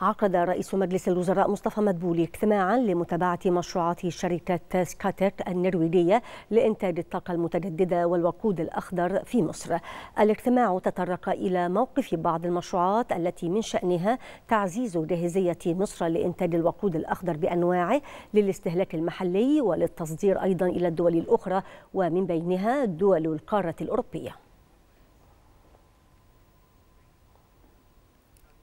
عقد رئيس مجلس الوزراء مصطفى مدبولي اجتماعا لمتابعة مشروعات شركة سكاتك النرويجية لإنتاج الطاقة المتجددة والوقود الأخضر في مصر الاجتماع تطرق إلى موقف بعض المشروعات التي من شأنها تعزيز جاهزية مصر لإنتاج الوقود الأخضر بأنواعه للاستهلاك المحلي وللتصدير أيضا إلى الدول الأخرى ومن بينها دول القارة الأوروبية